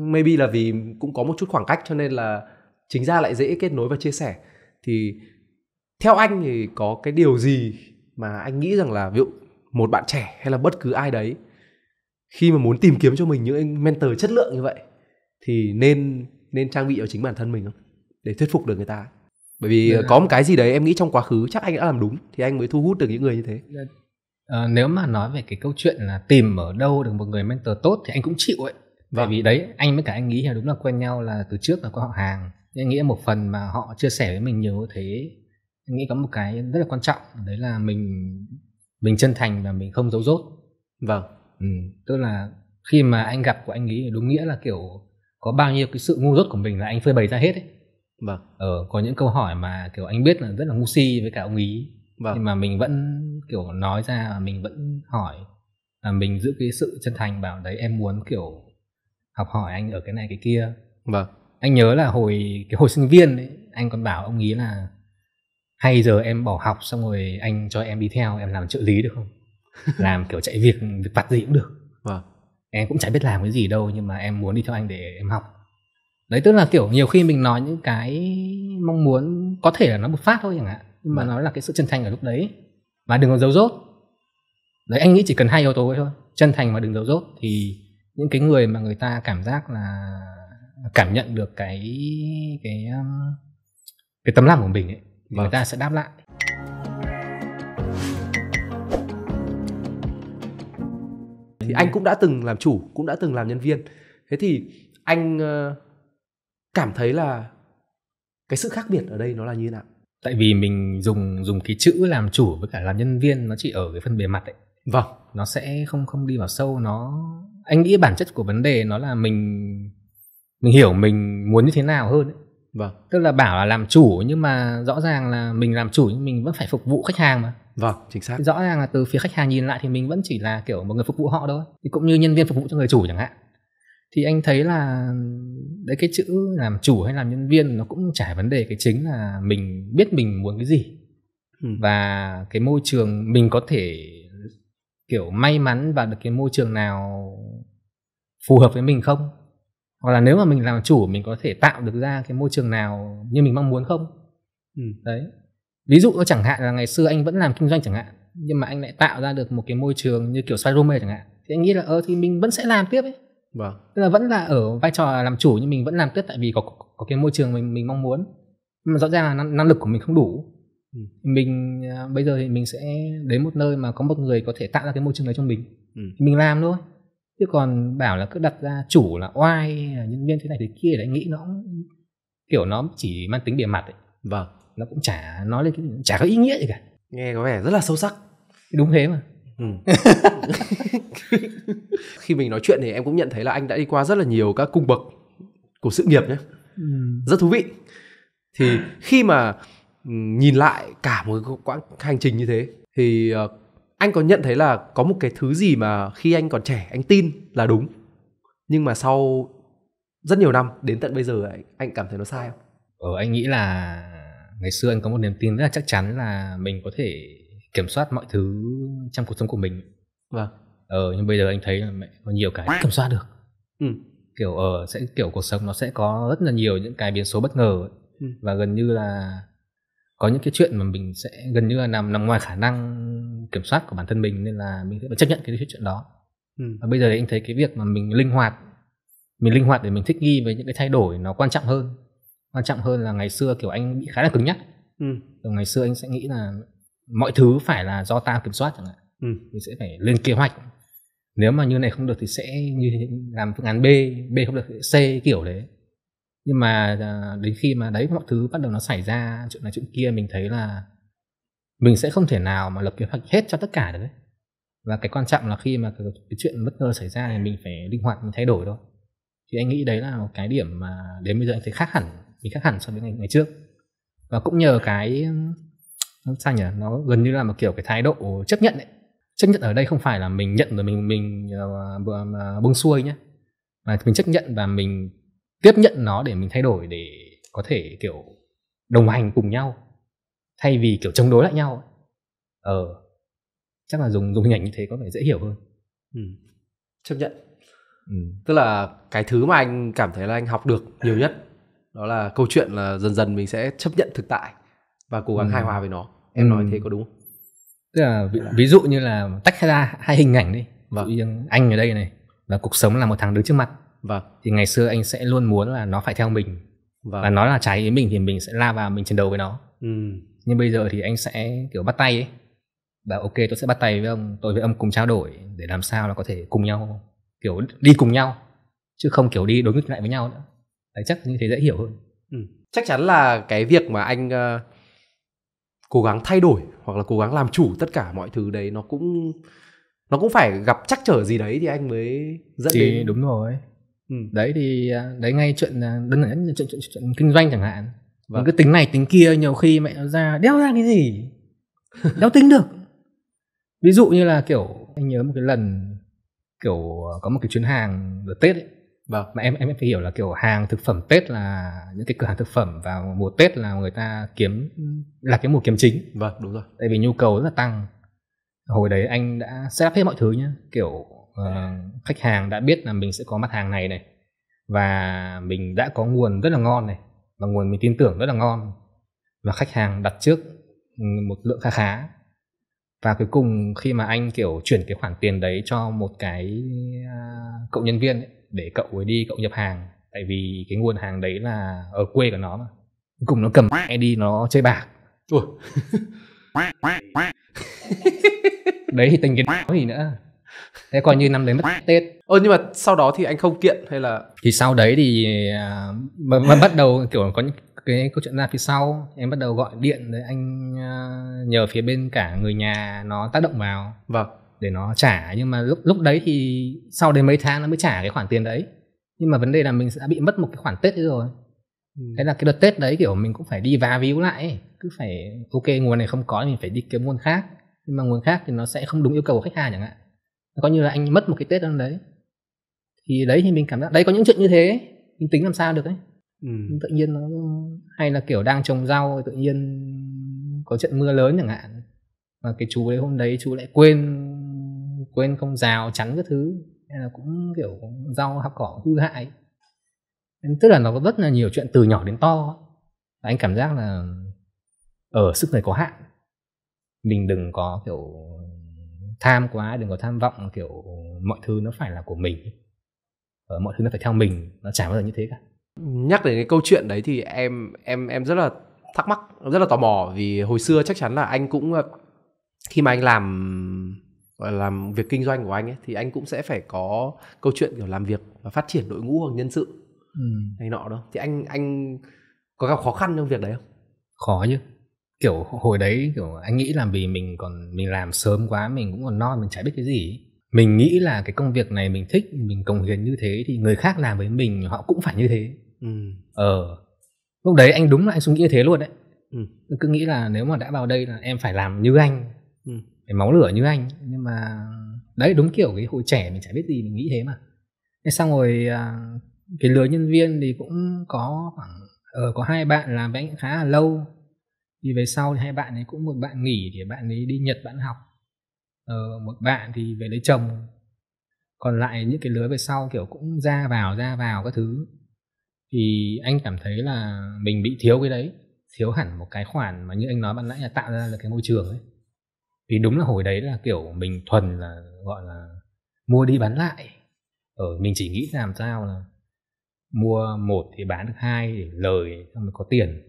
S1: maybe là vì cũng có một chút khoảng cách cho nên là chính ra lại dễ kết nối và chia sẻ thì theo anh thì có cái điều gì mà anh nghĩ rằng là ví dụ một bạn trẻ hay là bất cứ ai đấy khi mà muốn tìm kiếm cho mình những mentor chất lượng như vậy thì nên nên trang bị ở chính bản thân mình không để thuyết phục được người ta bởi vì yeah. Dạ. có một cái gì đấy em nghĩ trong quá khứ chắc anh đã làm đúng thì anh mới thu hút được những người như thế
S2: à, nếu mà nói về cái câu chuyện là tìm ở đâu được một người mentor tốt thì anh cũng chịu ấy bởi vâng. vì đấy anh với cả anh nghĩ là đúng là quen nhau là từ trước là có họ hàng thì anh nghĩ một phần mà họ chia sẻ với mình nhiều thế anh nghĩ có một cái rất là quan trọng đấy là mình mình chân thành và mình không giấu dốt vâng ừ, tức là khi mà anh gặp của anh ý đúng nghĩa là kiểu có bao nhiêu cái sự ngu dốt của mình là anh phơi bày ra hết ấy vâng ờ có những câu hỏi mà kiểu anh biết là rất là ngu si với cả ông ý vâng. nhưng mà mình vẫn kiểu nói ra và mình vẫn hỏi là mình giữ cái sự chân thành bảo đấy em muốn kiểu học hỏi anh ở cái này cái kia vâng anh nhớ là hồi cái hồi sinh viên ấy, anh còn bảo ông ý là hay giờ em bỏ học xong rồi anh cho em đi theo em làm trợ lý được không làm kiểu chạy việc việc vặt gì cũng được vâng. em cũng chả biết làm cái gì đâu nhưng mà em muốn đi theo anh để em học đấy tức là kiểu nhiều khi mình nói những cái mong muốn có thể là nó một phát thôi chẳng hạn nhưng mà vâng. nó là cái sự chân thành ở lúc đấy và đừng có giấu dốt đấy anh nghĩ chỉ cần hai yếu tố thôi chân thành và đừng giấu dốt thì những cái người mà người ta cảm giác là cảm nhận được cái cái um, cái tấm lòng của mình ấy vâng. người ta sẽ đáp lại thì anh cũng đã
S1: từng làm chủ cũng đã từng làm nhân viên thế thì anh ờ, cảm thấy là cái sự khác biệt ở đây nó là như thế nào
S2: tại vì mình dùng dùng cái chữ làm chủ với cả làm nhân viên nó chỉ ở cái phần bề mặt ấy vâng nó sẽ không không đi vào sâu nó anh nghĩ bản chất của vấn đề nó là mình mình hiểu mình muốn như thế nào hơn ấy vâng tức là bảo là làm chủ nhưng mà rõ ràng là mình làm chủ nhưng mình vẫn phải phục vụ khách hàng mà vâng chính xác rõ ràng là từ phía khách hàng nhìn lại thì mình vẫn chỉ là kiểu một người phục vụ họ thôi thì cũng như nhân viên phục vụ cho người chủ chẳng hạn thì anh thấy là đấy cái chữ làm chủ hay làm nhân viên nó cũng chả vấn đề cái chính là mình biết mình muốn cái gì ừ. và cái môi trường mình có thể kiểu may mắn vào được cái môi trường nào phù hợp với mình không hoặc là nếu mà mình làm chủ mình có thể tạo được ra cái môi trường nào như mình mong muốn không ừ. đấy ví dụ chẳng hạn là ngày xưa anh vẫn làm kinh doanh chẳng hạn nhưng mà anh lại tạo ra được một cái môi trường như kiểu Spiderman chẳng hạn thì anh nghĩ là ơ ờ, thì mình vẫn sẽ làm tiếp ấy vâng. tức là vẫn là ở vai trò làm chủ nhưng mình vẫn làm tiếp tại vì có có cái môi trường mình mình mong muốn nhưng mà rõ ràng là năng, năng lực của mình không đủ ừ. mình à, bây giờ thì mình sẽ đến một nơi mà có một người có thể tạo ra cái môi trường đấy cho mình ừ. mình làm thôi chứ còn bảo là cứ đặt ra chủ là oai nhân viên thế này thế kia lại nghĩ nó kiểu nó chỉ mang tính bề mặt ấy vâng nó cũng chả nói lên cái chả có ý nghĩa gì cả nghe có vẻ rất là sâu sắc đúng thế mà ừ.
S1: khi mình nói chuyện thì em cũng nhận thấy là anh đã đi qua rất là nhiều các cung bậc của sự nghiệp nhé ừ. rất thú vị thì khi mà ừ, nhìn lại cả một quãng hành trình như thế thì ờ, anh có nhận thấy là có một cái thứ gì mà khi anh còn trẻ anh tin
S2: là đúng nhưng mà sau rất nhiều năm đến tận bây giờ anh cảm thấy nó sai không? Ờ anh nghĩ là ngày xưa anh có một niềm tin rất là chắc chắn là mình có thể kiểm soát mọi thứ trong cuộc sống của mình. Vâng. Ờ nhưng bây giờ anh thấy là mẹ có nhiều cái kiểm soát được. Ừ. Kiểu ờ uh, sẽ kiểu cuộc sống nó sẽ có rất là nhiều những cái biến số bất ngờ ấy. Ừ. và gần như là có những cái chuyện mà mình sẽ gần như là nằm nằm ngoài khả năng kiểm soát của bản thân mình nên là mình sẽ chấp nhận cái chuyện đó ừ. và bây giờ thì anh thấy cái việc mà mình linh hoạt mình linh hoạt để mình thích nghi với những cái thay đổi nó quan trọng hơn quan trọng hơn là ngày xưa kiểu anh bị khá là cứng nhắc ừ. ngày xưa anh sẽ nghĩ là mọi thứ phải là do ta kiểm soát chẳng hạn ừ. mình sẽ phải lên kế hoạch nếu mà như này không được thì sẽ như làm phương án B B không được thì C kiểu đấy nhưng mà à, đến khi mà đấy mọi thứ bắt đầu nó xảy ra chuyện này chuyện kia mình thấy là mình sẽ không thể nào mà lập kế hoạch hết cho tất cả được đấy và cái quan trọng là khi mà cái, cái chuyện bất ngờ xảy ra thì mình phải linh hoạt mình thay đổi thôi thì anh nghĩ đấy là một cái điểm mà đến bây giờ anh thấy khác hẳn mình khác hẳn so với ngày, ngày trước và cũng nhờ cái sao nhỉ nó gần như là một kiểu cái thái độ chấp nhận ấy chấp nhận ở đây không phải là mình nhận rồi mình mình uh, bông xuôi nhé mà mình chấp nhận và mình tiếp nhận nó để mình thay đổi để có thể kiểu đồng hành cùng nhau thay vì kiểu chống đối lại nhau ờ chắc là dùng dùng hình ảnh như thế có vẻ dễ hiểu hơn ừ. chấp nhận ừ.
S1: tức là cái thứ mà anh cảm thấy là anh học được nhiều nhất đó là câu chuyện là dần dần mình sẽ chấp nhận thực tại và cố gắng ừ. hài hòa với nó em ừ. nói thế có đúng không
S2: tức là ví, ví dụ như là tách ra hai hình ảnh đi vâng. anh ở đây này và cuộc sống là một thằng đứng trước mặt vâng thì ngày xưa anh sẽ luôn muốn là nó phải theo mình vâng. và nó là trái ý mình thì mình sẽ la vào mình chiến đấu với nó ừ. nhưng bây giờ thì anh sẽ kiểu bắt tay ấy bảo ok tôi sẽ bắt tay với ông tôi với ông cùng trao đổi để làm sao là có thể cùng nhau kiểu đi cùng nhau chứ không kiểu đi đối nghịch lại với nhau nữa đấy chắc như thế dễ hiểu hơn ừ. chắc chắn là cái việc mà anh uh, cố gắng thay đổi hoặc là cố
S1: gắng làm chủ tất cả mọi thứ đấy nó cũng nó cũng phải gặp chắc trở gì đấy thì anh mới
S2: dẫn thì đến đúng rồi Ừ. đấy thì à, đấy ngay chuyện à, đơn giản nhất chuyện, chuyện, chuyện kinh doanh chẳng hạn vâng. cứ tính này tính kia nhiều khi mẹ nó ra đeo ra cái gì đeo tính được ví dụ như là kiểu anh nhớ một cái lần kiểu có một cái chuyến hàng được tết ấy vâng mà em em phải hiểu là kiểu hàng thực phẩm tết là những cái cửa hàng thực phẩm vào mùa tết là người ta kiếm là cái mùa kiếm chính vâng đúng rồi tại vì nhu cầu rất là tăng hồi đấy anh đã xếp hết mọi thứ nhá kiểu Ờ, khách hàng đã biết là mình sẽ có mặt hàng này này và mình đã có nguồn rất là ngon này và nguồn mình tin tưởng rất là ngon và khách hàng đặt trước ừ, một lượng khá khá và cuối cùng khi mà anh kiểu chuyển cái khoản tiền đấy cho một cái à, cậu nhân viên ấy, để cậu ấy đi cậu nhập hàng tại vì cái nguồn hàng đấy là ở quê của nó mà cuối cùng nó cầm đi nó chơi bạc ui đấy thì tình đó gì nữa thế coi như năm đấy mất tết ơ nhưng mà sau đó thì anh không kiện hay là thì sau đấy thì à, mà, mà bắt đầu kiểu có những cái câu chuyện ra phía sau em bắt đầu gọi điện để anh uh, nhờ phía bên cả người nhà nó tác động vào vâng để nó trả nhưng mà lúc lúc đấy thì sau đến mấy tháng nó mới trả cái khoản tiền đấy nhưng mà vấn đề là mình đã bị mất một cái khoản tết ấy rồi ừ. thế là cái đợt tết đấy kiểu mình cũng phải đi vá víu lại ấy. cứ phải ok nguồn này không có mình phải đi kiếm nguồn khác nhưng mà nguồn khác thì nó sẽ không đúng yêu cầu của khách hàng chẳng hạn coi như là anh mất một cái tết ăn đấy thì đấy thì mình cảm giác đấy có những chuyện như thế mình tính làm sao được ấy ừ. tự nhiên nó hay là kiểu đang trồng rau tự nhiên có trận mưa lớn chẳng hạn mà cái chú đấy hôm đấy chú lại quên quên không rào chắn cái thứ hay là cũng kiểu rau hắc cỏ hư hại tức là nó có rất là nhiều chuyện từ nhỏ đến to và anh cảm giác là ở ờ, sức người có hạn mình đừng có kiểu tham quá đừng có tham vọng kiểu mọi thứ nó phải là của mình ở ờ, mọi thứ nó phải theo mình nó chả bao giờ như thế cả
S1: nhắc đến cái câu chuyện đấy thì em em em rất là thắc mắc rất là tò mò vì hồi xưa chắc chắn là anh cũng ờ, khi mà anh làm gọi là làm việc kinh doanh của anh ấy thì anh cũng sẽ phải có câu chuyện kiểu làm việc và phát triển đội ngũ hoặc nhân sự ừ. này nọ đó thì anh anh
S2: có gặp khó khăn trong việc đấy không khó chứ kiểu hồi đấy kiểu anh nghĩ là vì mình còn mình làm sớm quá mình cũng còn non mình chả biết cái gì mình nghĩ là cái công việc này mình thích mình cống hiến như thế thì người khác làm với mình họ cũng phải như thế ừ. ờ lúc đấy anh đúng là anh suy nghĩ như thế luôn đấy ừ. cứ nghĩ là nếu mà đã vào đây là em phải làm như anh ừ. máu lửa như anh nhưng mà đấy đúng kiểu cái hồi trẻ mình chả biết gì mình nghĩ thế mà thế xong rồi à, cái lứa nhân viên thì cũng có khoảng ờ, có hai bạn làm với anh khá là lâu thì về sau thì hai bạn ấy cũng một bạn nghỉ thì bạn ấy đi nhật bạn học ờ, một bạn thì về lấy chồng còn lại những cái lứa về sau kiểu cũng ra vào ra vào các thứ thì anh cảm thấy là mình bị thiếu cái đấy thiếu hẳn một cái khoản mà như anh nói ban nãy là tạo ra được cái môi trường ấy vì đúng là hồi đấy là kiểu mình thuần là gọi là mua đi bán lại ở ờ, mình chỉ nghĩ làm sao là mua một thì bán được hai để lời xong có tiền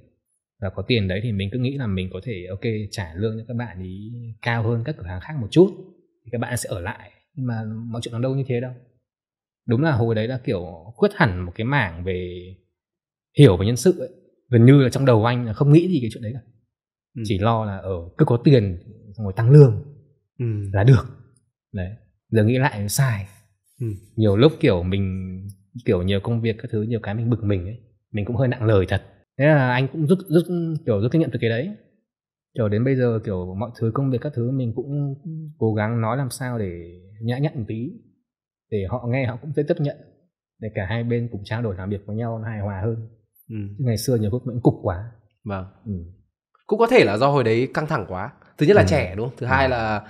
S2: và có tiền đấy thì mình cứ nghĩ là mình có thể ok trả lương cho các bạn ý cao hơn các cửa hàng khác một chút thì các bạn sẽ ở lại nhưng mà mọi chuyện nó đâu như thế đâu đúng là hồi đấy là kiểu quyết hẳn một cái mảng về hiểu về nhân sự ấy. gần như là trong đầu anh là không nghĩ gì cái chuyện đấy cả ừ. chỉ lo là ở ờ, cứ có tiền ngồi tăng lương ừ. là được đấy giờ nghĩ lại sai ừ. nhiều lúc kiểu mình kiểu nhiều công việc các thứ nhiều cái mình bực mình ấy mình cũng hơi nặng lời thật thế là anh cũng rút rút kiểu rút kinh nghiệm từ cái đấy kiểu đến bây giờ kiểu mọi thứ công việc các thứ mình cũng cố gắng nói làm sao để nhã nhặn một tí để họ nghe họ cũng dễ tiếp nhận để cả hai bên cùng trao đổi làm việc với nhau hài hòa hơn ừ. ngày xưa nhiều lúc mình cục quá vâng ừ.
S1: cũng có thể là do hồi đấy căng thẳng quá thứ nhất là ừ. trẻ đúng không thứ ừ. hai là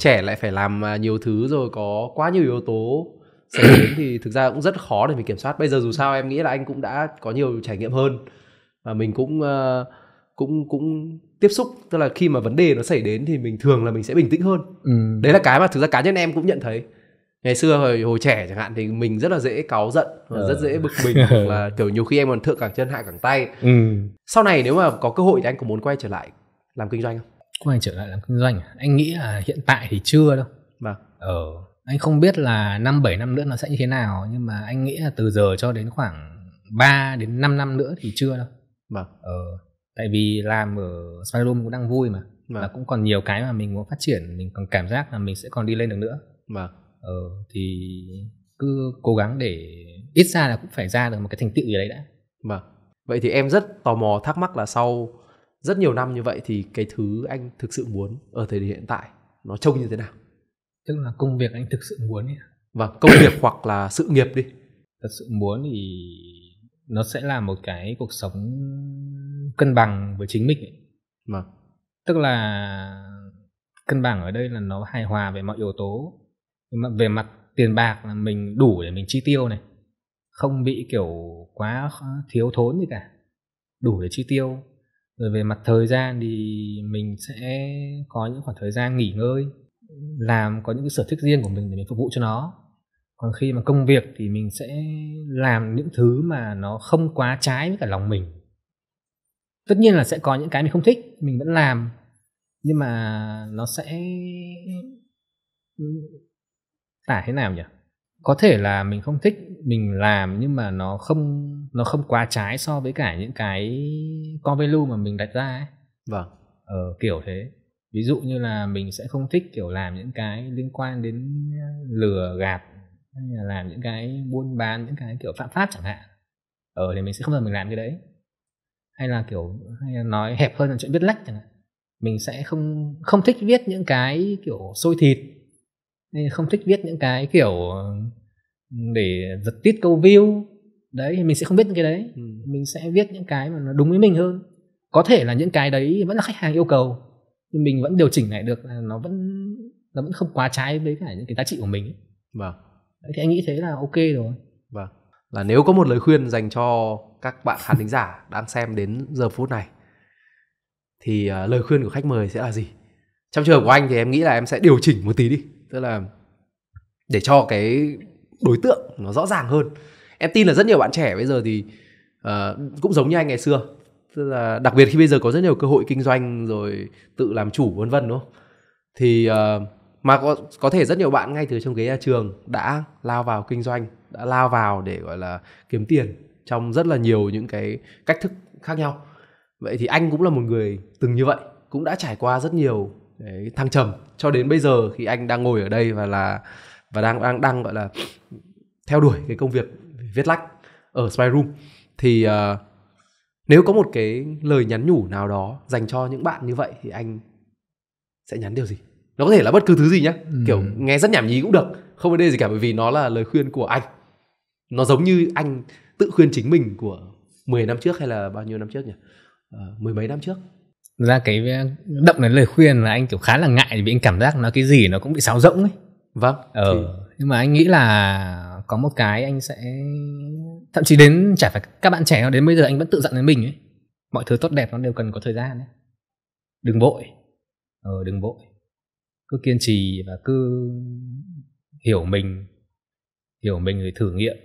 S1: trẻ lại phải làm à, nhiều thứ rồi có quá nhiều yếu tố xảy đến thì thực ra cũng rất khó để mình kiểm soát bây giờ dù sao em nghĩ là anh cũng đã có nhiều trải nghiệm hơn và mình cũng ờ, cũng cũng tiếp xúc tức là khi mà vấn đề nó xảy đến thì mình thường là mình sẽ bình tĩnh hơn ừ. đấy là cái mà thực ra cá nhân em cũng nhận thấy ngày xưa hồi, hồi trẻ chẳng hạn thì mình rất là dễ cáu giận ừ. rất dễ bực mình là kiểu nhiều khi em còn thượng cẳng chân hạ cẳng tay ừ. sau này nếu mà có cơ hội thì anh có muốn quay trở lại làm kinh doanh không
S2: quay trở lại làm kinh doanh à? anh nghĩ là hiện tại thì chưa đâu vâng ờ anh không biết là năm bảy năm nữa nó sẽ như thế nào nhưng mà anh nghĩ là từ giờ cho đến khoảng 3 đến 5 năm nữa thì chưa đâu vâng ờ, tại vì làm ở Spyroom cũng đang vui mà vâng. là cũng còn nhiều cái mà mình muốn phát triển mình còn cảm giác là mình sẽ còn đi lên được nữa vâng ờ, thì cứ cố gắng để ít ra là cũng phải ra được một cái thành tựu gì đấy đã vâng vậy thì em
S1: rất tò mò thắc mắc là sau rất nhiều năm như vậy thì cái thứ anh thực sự muốn ở thời điểm hiện tại nó trông như thế nào
S2: tức là công việc anh thực sự muốn ấy. vâng công việc hoặc là sự nghiệp đi thật sự muốn thì nó sẽ là một cái cuộc sống cân bằng với chính mình ấy. Vâng. Tức là cân bằng ở đây là nó hài hòa về mọi yếu tố. Về mặt tiền bạc là mình đủ để mình chi tiêu này. Không bị kiểu quá thiếu thốn gì cả. Đủ để chi tiêu. Rồi về mặt thời gian thì mình sẽ có những khoảng thời gian nghỉ ngơi, làm có những cái sở thích riêng của mình để mình phục vụ cho nó còn khi mà công việc thì mình sẽ làm những thứ mà nó không quá trái với cả lòng mình tất nhiên là sẽ có những cái mình không thích mình vẫn làm nhưng mà nó sẽ tả thế nào nhỉ có thể là mình không thích mình làm nhưng mà nó không nó không quá trái so với cả những cái con value mà mình đặt ra ấy vâng ờ, kiểu thế ví dụ như là mình sẽ không thích kiểu làm những cái liên quan đến lừa gạt hay là làm những cái buôn bán những cái kiểu phạm pháp chẳng hạn ở ờ, ừ, thì mình sẽ không bao giờ mình làm cái đấy hay là kiểu hay là nói hẹp hơn là chuyện viết lách chẳng hạn mình sẽ không không thích viết những cái kiểu sôi thịt nên không thích viết những cái kiểu để giật tít câu view đấy thì mình sẽ không biết những cái đấy ừ. mình sẽ viết những cái mà nó đúng với mình hơn có thể là những cái đấy vẫn là khách hàng yêu cầu nhưng mình vẫn điều chỉnh lại được là nó vẫn nó vẫn không quá trái với cả những cái giá trị của mình ấy. vâng Đấy, thì anh nghĩ thế là ok rồi
S1: vâng là nếu có một lời khuyên dành cho các bạn khán thính giả đang xem đến giờ phút này thì uh, lời khuyên của khách mời sẽ là gì trong trường của anh thì em nghĩ là em sẽ điều chỉnh một tí đi tức là để cho cái đối tượng nó rõ ràng hơn em tin là rất nhiều bạn trẻ bây giờ thì uh, cũng giống như anh ngày xưa tức là đặc biệt khi bây giờ có rất nhiều cơ hội kinh doanh rồi tự làm chủ vân vân đúng không thì uh, mà có có thể rất nhiều bạn ngay từ trong ghế nhà trường đã lao vào kinh doanh đã lao vào để gọi là kiếm tiền trong rất là nhiều những cái cách thức khác nhau vậy thì anh cũng là một người từng như vậy cũng đã trải qua rất nhiều cái thăng trầm cho đến bây giờ khi anh đang ngồi ở đây và là và đang đang đang gọi là theo đuổi cái công việc viết lách ở Spy Room thì uh, nếu có một cái lời nhắn nhủ nào đó dành cho những bạn như vậy thì anh sẽ nhắn điều gì? nó có thể là bất cứ thứ gì nhá ừ. kiểu nghe rất nhảm nhí cũng được không vấn đề gì cả bởi vì nó là lời khuyên của anh nó giống như anh tự khuyên chính mình của 10 năm trước hay là bao nhiêu năm trước nhỉ à, mười mấy năm trước
S2: ra cái ờ, động đến lời khuyên là anh kiểu khá là ngại vì anh cảm giác nó cái gì nó cũng bị sáo rỗng ấy vâng ờ thì... nhưng mà anh nghĩ là có một cái anh sẽ thậm chí đến chả phải các bạn trẻ đến bây giờ anh vẫn tự dặn đến mình ấy mọi thứ tốt đẹp nó đều cần có thời gian ấy đừng vội ờ đừng vội cứ kiên trì và cứ hiểu mình hiểu mình rồi thử nghiệm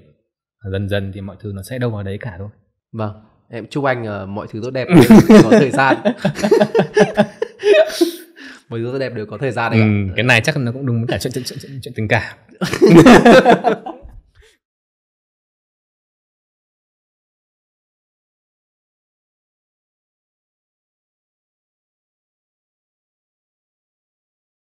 S2: và dần dần thì mọi thứ nó sẽ đâu vào đấy cả thôi vâng em chúc anh uh, mọi thứ tốt đẹp có thời gian mọi thứ tốt đẹp đều có thời gian đấy ừ, cái này chắc nó cũng đúng cả chuyện chuyện chuyện, chuyện tình cảm